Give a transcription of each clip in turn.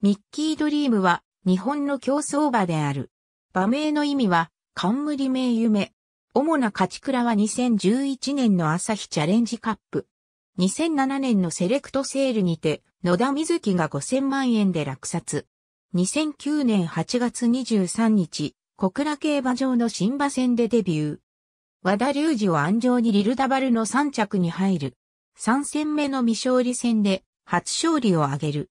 ミッキードリームは日本の競争馬である。馬名の意味は冠名夢。主な勝ち倉は2011年の朝日チャレンジカップ。2007年のセレクトセールにて野田瑞希が5000万円で落札。2009年8月23日、小倉競馬場の新馬戦でデビュー。和田隆二を安城にリルダバルの3着に入る。3戦目の未勝利戦で初勝利を挙げる。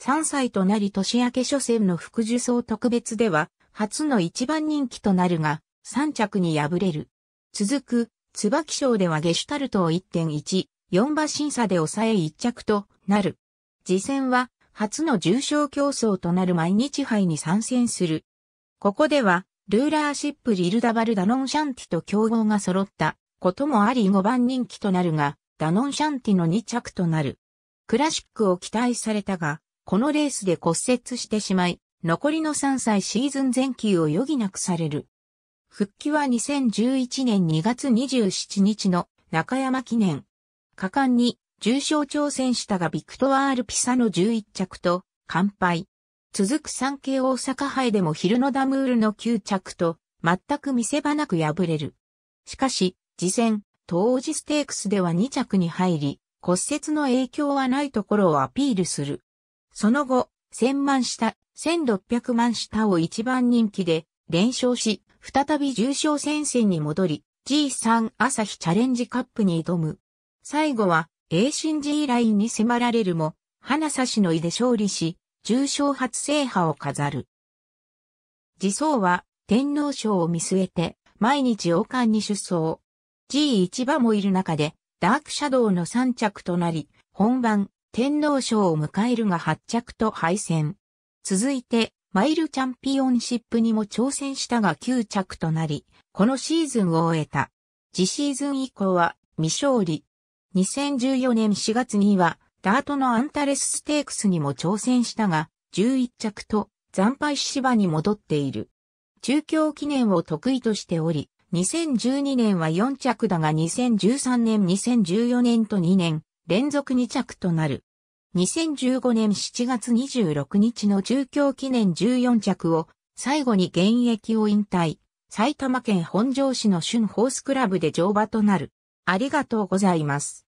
3歳となり年明け初戦の副受賞特別では、初の一番人気となるが、3着に敗れる。続く、椿賞ではゲシュタルトを1.1、4馬審査で抑え1着となる。次戦は、初の重賞競争となる毎日杯に参戦する。ここでは、ルーラーシップリルダバルダノンシャンティと競合が揃ったこともあり5番人気となるが、ダノンシャンティの2着となる。クラシックを期待されたが、このレースで骨折してしまい、残りの3歳シーズン前期を余儀なくされる。復帰は2011年2月27日の中山記念。果敢に重賞挑戦したがビクトワール・ピサの11着と完敗。続く産経大阪杯でもヒルノダムールの9着と全く見せ場なく敗れる。しかし、次戦、当時ステークスでは2着に入り、骨折の影響はないところをアピールする。その後、1000万下、1600万下を一番人気で連勝し、再び重賞戦線に戻り、G3 朝日チャレンジカップに挑む。最後は、英心 G ラインに迫られるも、花差しの井で勝利し、重賞初制覇を飾る。次走は、天皇賞を見据えて、毎日王冠に出走。G1 馬もいる中で、ダークシャドウの3着となり、本番、天皇賞を迎えるが発着と敗戦。続いて、マイルチャンピオンシップにも挑戦したが9着となり、このシーズンを終えた。次シーズン以降は未勝利。2014年4月には、ダートのアンタレスステークスにも挑戦したが、11着と惨敗芝に戻っている。中京記念を得意としており、2012年は4着だが2013年2014年と2年、連続2着となる。2015年7月26日の中京記念14着を最後に現役を引退。埼玉県本庄市の春ホースクラブで乗馬となる。ありがとうございます。